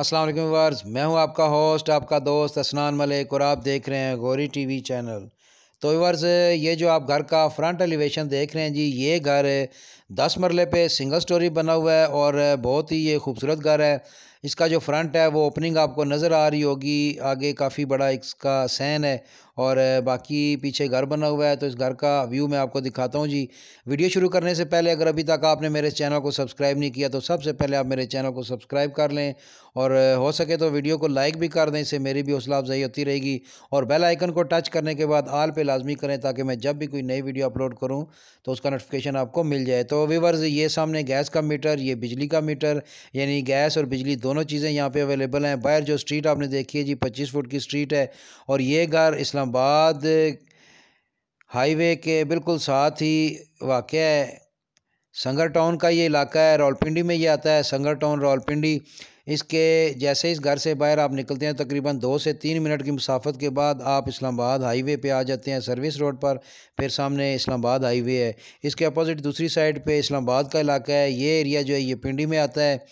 अस्सलाम वालेकुम वर्स मैं हूं आपका होस्ट आपका दोस्त असनान मलिक और आप देख रहे हैं गौरी टीवी चैनल तो वर्स ये जो आप घर का फ्रंट एलिवेशन देख रहे हैं जी ये घर दस मरले पे सिंगल स्टोरी बना हुआ है और बहुत ही ये खूबसूरत घर है इसका जो फ्रंट है वो ओपनिंग आपको नज़र आ रही होगी आगे काफ़ी बड़ा इसका सैन है और बाकी पीछे घर बना हुआ है तो इस घर का व्यू मैं आपको दिखाता हूँ जी वीडियो शुरू करने से पहले अगर अभी तक आपने मेरे चैनल को सब्सक्राइब नहीं किया तो सबसे पहले आप मेरे चैनल को सब्सक्राइब कर लें और हो सके तो वीडियो को लाइक भी कर दें इससे मेरी भी हौसला अफजाई होती रहेगी और बेल आइकन को टच करने के बाद आल पे लाजमी करें ताकि मैं जब भी कोई नई वीडियो अपलोड करूँ तो उसका नोटिफिकेशन आपको मिल जाए तो वीवर्स ये सामने गैस का मीटर ये बिजली का मीटर यानी गैस और बिजली दोनों दोनों चीज़ें यहाँ पे अवेलेबल हैं बाहर जो स्ट्रीट आपने देखी है जी पच्चीस फुट की स्ट्रीट है और ये घर इस्लामाबाद हाईवे के बिल्कुल साथ ही वाक़ है संगर टाउन का ये इलाका है रोलपिंडी में ये आता है संगर टाउन रावलपिंडी इसके जैसे इस घर से बाहर आप निकलते हैं तकरीबन दो से तीन मिनट की मुसाफत के बाद आप इस्लामाबाद हाईवे पे आ जाते हैं सर्विस रोड पर फिर सामने इस्लामाबाद हाईवे है इसके अपोजिट दूसरी साइड पे इस्लामाबाद का इलाका है ये एरिया जो है ये पिंडी में आता है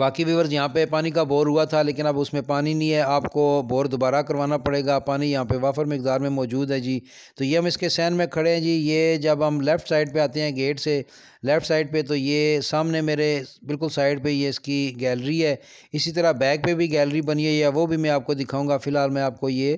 बाकी व्यूवर्स यहाँ पे पानी का बोर हुआ था लेकिन अब उसमें पानी नहीं है आपको बोर दोबारा करवाना पड़ेगा पानी यहाँ पे वाफर मकदार में मौजूद है जी तो ये हम इसके सैन में खड़े हैं जी ये जब हम लेफ़्ट साइड पे आते हैं गेट से लेफ़्ट साइड पे तो ये सामने मेरे बिल्कुल साइड पे ये इसकी गैलरी है इसी तरह बैक पे भी गैलरी बनी है या वो भी मैं आपको दिखाऊंगा फ़िलहाल मैं आपको ये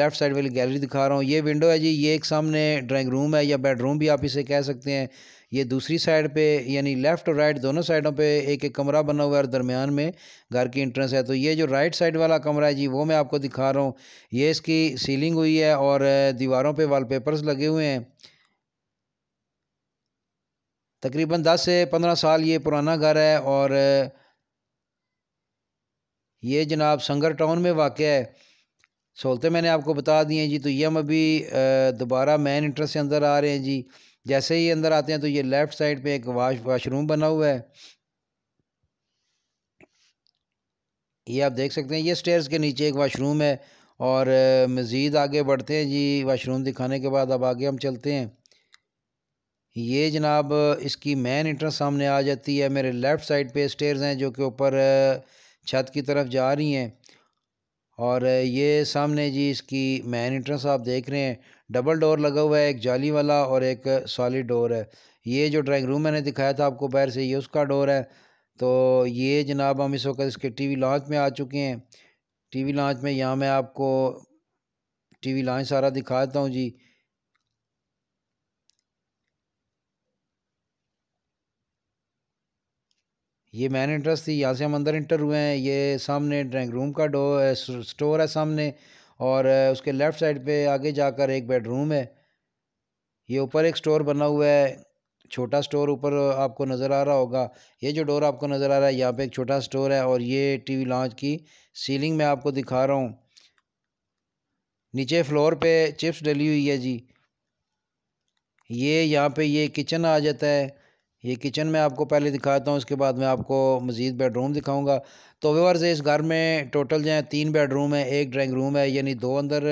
लेफ़्ट साइड वाली गैलरी दिखा रहा हूँ ये विंडो है जी ये एक सामने ड्राइंग रूम है या बेडरूम भी आप इसे कह सकते हैं ये दूसरी साइड पे यानी लेफ़्ट और राइट दोनों साइडों पे एक एक कमरा बना हुआ है और दरमियान में घर की इंट्रेंस है तो ये जो राइट साइड वाला कमरा है जी वो मैं आपको दिखा रहा हूँ ये इसकी सीलिंग हुई है और दीवारों पे वॉलपेपर्स लगे हुए हैं तकरीबन दस से पंद्रह साल ये पुराना घर है और ये जनाब संगर टाउन में वाक़ है सहूलतें मैंने आपको बता दी हैं जी तो ये हम अभी दोबारा मेन इंटरेस्ट से अंदर आ रहे हैं जी जैसे ही अंदर आते हैं तो ये लेफ़्ट साइड पे एक वाश वाशरूम बना हुआ है ये आप देख सकते हैं ये स्टेयर्स के नीचे एक वाशरूम है और मज़ीद आगे बढ़ते हैं जी वाशरूम दिखाने के बाद अब आगे हम चलते हैं ये जनाब इसकी मेन इंट्रेंस सामने आ जाती है मेरे लेफ़्ट साइड पे स्टेयर्स हैं जो कि ऊपर छत की तरफ जा रही हैं और ये सामने जी इसकी मेन इंट्रेंस आप देख रहे हैं डबल डोर लगा हुआ है एक जाली वाला और एक सॉलिड डोर है ये जो ड्राइंग रूम मैंने दिखाया था आपको बाहर से ये उसका डोर है तो ये जनाब हम इस वक्त इसके वी लॉन्च में आ चुके हैं वी लॉन्च में यहाँ मैं आपको वी लॉन्च सारा दिखाता हूँ जी ये मैन इंटरेस्ट थी यहाँ से हम अंदर इंटर हुए हैं ये सामने ड्राइंग रूम का डो स्टोर है सामने और उसके लेफ़्ट साइड पे आगे जाकर एक बेडरूम है ये ऊपर एक स्टोर बना हुआ है छोटा स्टोर ऊपर आपको नज़र आ रहा होगा ये जो डोर आपको नज़र आ रहा है यहाँ पे एक छोटा स्टोर है और ये टीवी लॉन्च की सीलिंग में आपको दिखा रहा हूँ नीचे फ्लोर पे चिप्स डली हुई है जी ये यहाँ पे ये किचन आ जाता है ये किचन में आपको पहले दिखाता हूँ उसके बाद मैं आपको मज़ीद बेडरूम दिखाऊंगा तो व्यवर्स इस घर में टोटल जो है तीन बेडरूम है एक ड्राइंग रूम है यानी दो अंदर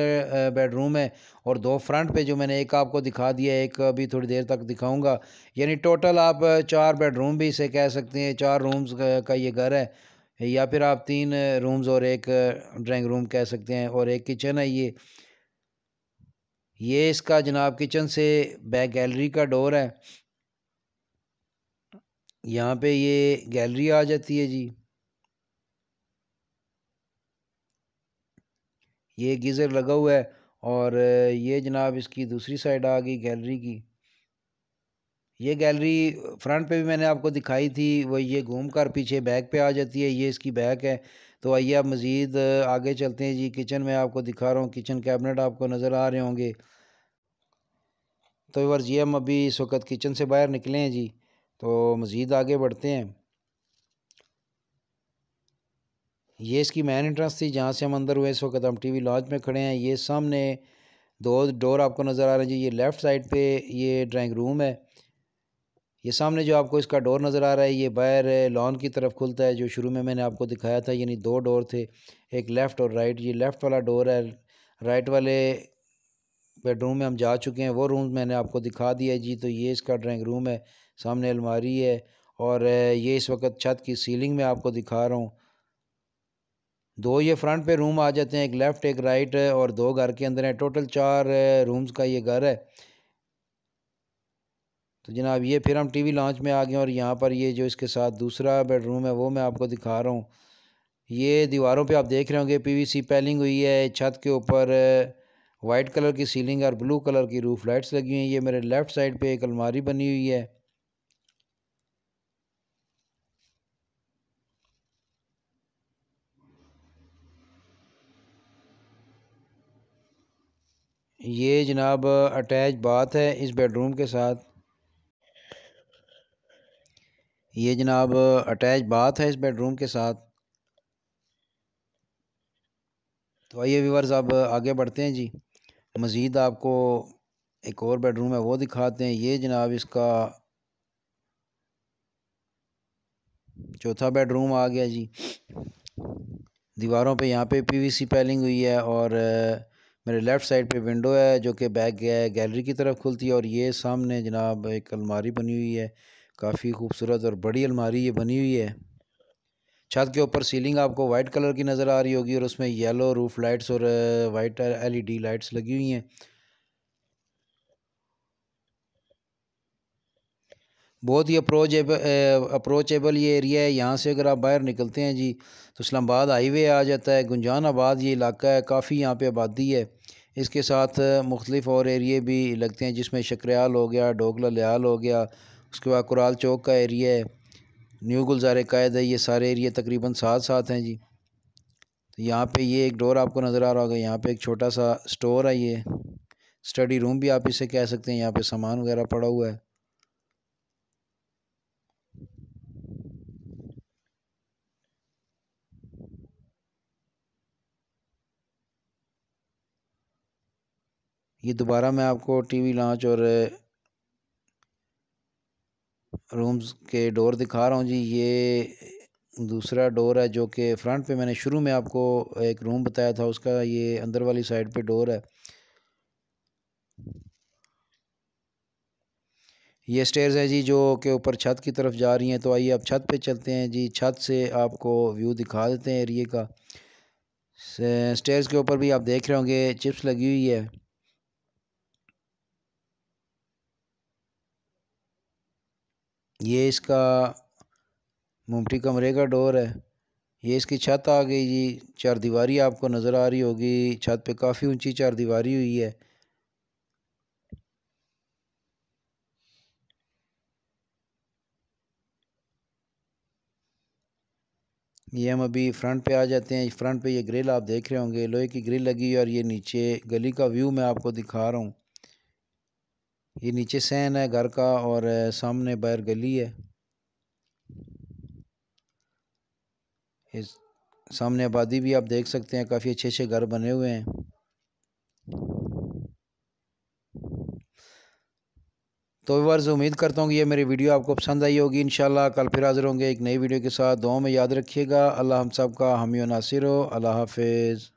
बेडरूम है और दो फ्रंट पे जो मैंने एक आपको दिखा दिया एक अभी थोड़ी देर तक दिखाऊंगा यानी टोटल आप चार बेडरूम भी इसे कह सकते हैं चार रूम्स का ये घर है या फिर आप तीन रूम्स और एक ड्राइंग रूम कह सकते हैं और एक किचन है ये ये इसका जनाब किचन से बैक गैलरी का डोर है यहाँ पे ये गैलरी आ जाती है जी ये गीज़र लगा हुआ है और ये जनाब इसकी दूसरी साइड आ गई गैलरी की ये गैलरी फ्रंट पे भी मैंने आपको दिखाई थी वो ये घूम कर पीछे बैक पे आ जाती है ये इसकी बैक है तो आइए आप मज़ीद आगे चलते हैं जी किचन में आपको दिखा रहा हूँ किचन कैबिनेट आपको नज़र आ रहे होंगे तो वर्जी हम अभी इस वक्त किचन से बाहर निकले हैं जी तो मज़ीद आगे बढ़ते हैं ये इसकी मेन एंट्रेंस थी जहाँ से हम अंदर हुए इस वक्त हम टीवी लॉज में खड़े हैं ये सामने दो डोर आपको नज़र आ रहे हैं जी ये लेफ़्ट साइड पे ये ड्राइंग रूम है ये सामने जो आपको इसका डोर नज़र आ रहा है ये बाहर लॉन की तरफ खुलता है जो शुरू में मैंने आपको दिखाया था यानी दो डोर थे एक लेफ़्ट और राइट ये लेफ़्ट वाला डोर है राइट वाले बेडरूम में हम जा चुके हैं वो रूम मैंने आपको दिखा दिया जी तो ये इसका ड्राइंग रूम है सामने अलमारी है और ये इस वक्त छत की सीलिंग में आपको दिखा रहा हूँ दो ये फ्रंट पे रूम आ जाते हैं एक लेफ़्ट एक राइट और दो घर के अंदर हैं टोटल चार रूम्स का ये घर है तो जनाब ये फिर हम टीवी लॉन्च में आ गए और यहाँ पर ये जो इसके साथ दूसरा बेडरूम है वो मैं आपको दिखा रहा हूँ ये दीवारों पे आप देख रहे होंगे पीवीसी पैलिंग हुई है छत के ऊपर वाइट कलर की सीलिंग और ब्लू कलर की रूफ लाइट्स लगी हुई हैं ये मेरे लेफ़्ट साइड पर एक अलमारी बनी हुई है जनाब अटैच बात है इस बेडरूम के साथ ये जनाब अटैच बात है इस बेडरूम के साथ तो आइए व्यूवर्स अब आगे बढ़ते हैं जी मज़ीद आपको एक और बेडरूम है वो दिखाते हैं ये जनाब इसका चौथा बेडरूम आ गया जी दीवारों पे यहाँ पे पीवीसी पैलिंग हुई है और मेरे लेफ़्ट साइड पे विंडो है जो कि बैक गैलरी की तरफ खुलती है और ये सामने जनाब एक अलमारी बनी हुई है काफ़ी खूबसूरत और बड़ी अलमारी ये बनी हुई है छत के ऊपर सीलिंग आपको वाइट कलर की नज़र आ रही होगी और उसमें येलो रूफ लाइट्स और वाइट एलईडी लाइट्स लगी हुई हैं बहुत ही अप्रोचेब अप्रोचेबल eh, ये एरिया है यहाँ से अगर आप बाहर निकलते हैं जी तो इस्लामाबाद हाईवे आ जाता है गुंजान आबाद ये इलाका है काफ़ी यहाँ पे आबादी है इसके साथ eh, मुख्तलिफ़ और एरिए भी लगते हैं जिसमें शक्रयाल हो गया डोगला लियाल हो गया उसके बाद कुराल चौक का एरिया है न्यू गुलजार कायद है ये सारे एरिए तकरीबन साथ साथ हैं जी तो यहाँ पर ये एक डोर आपको नज़र आ रहा होगा यहाँ पर एक छोटा सा स्टोर है ये स्टडी रूम भी आप इसे कह सकते हैं यहाँ पर सामान वगैरह पड़ा हुआ है ये दोबारा मैं आपको टीवी लॉन्च और रूम्स के डोर दिखा रहा हूँ जी ये दूसरा डोर है जो कि फ्रंट पे मैंने शुरू में आपको एक रूम बताया था उसका ये अंदर वाली साइड पे डोर है ये स्टेयर्स है जी जो के ऊपर छत की तरफ जा रही हैं तो आइए आप छत पे चलते हैं जी छत से आपको व्यू दिखा देते हैं एरिए का स्टेयर्स के ऊपर भी आप देख रहे होंगे चिप्स लगी हुई है ये इसका मुमटी कमरे का डोर है ये इसकी छत आ गई जी चार दीवारी आपको नज़र आ रही होगी छत पे काफ़ी ऊंची चार दीवारी हुई है ये हम अभी फ्रंट पे आ जाते हैं फ्रंट पे ये ग्रिल आप देख रहे होंगे लोहे की ग्रिल लगी है और ये नीचे गली का व्यू मैं आपको दिखा रहा हूँ ये नीचे सहन है घर का और सामने बाहर गली है इस सामने आबादी भी आप देख सकते हैं काफ़ी अच्छे अच्छे घर बने हुए हैं तो वर्ज़ उम्मीद करता हूँ कि ये मेरी वीडियो आपको पसंद आई होगी इन कल फिर हाज़िर होंगे एक नई वीडियो के साथ दो में याद रखिएगा अल्लाह हम सब का हमी नासिर हो अल्लाह हाफिज़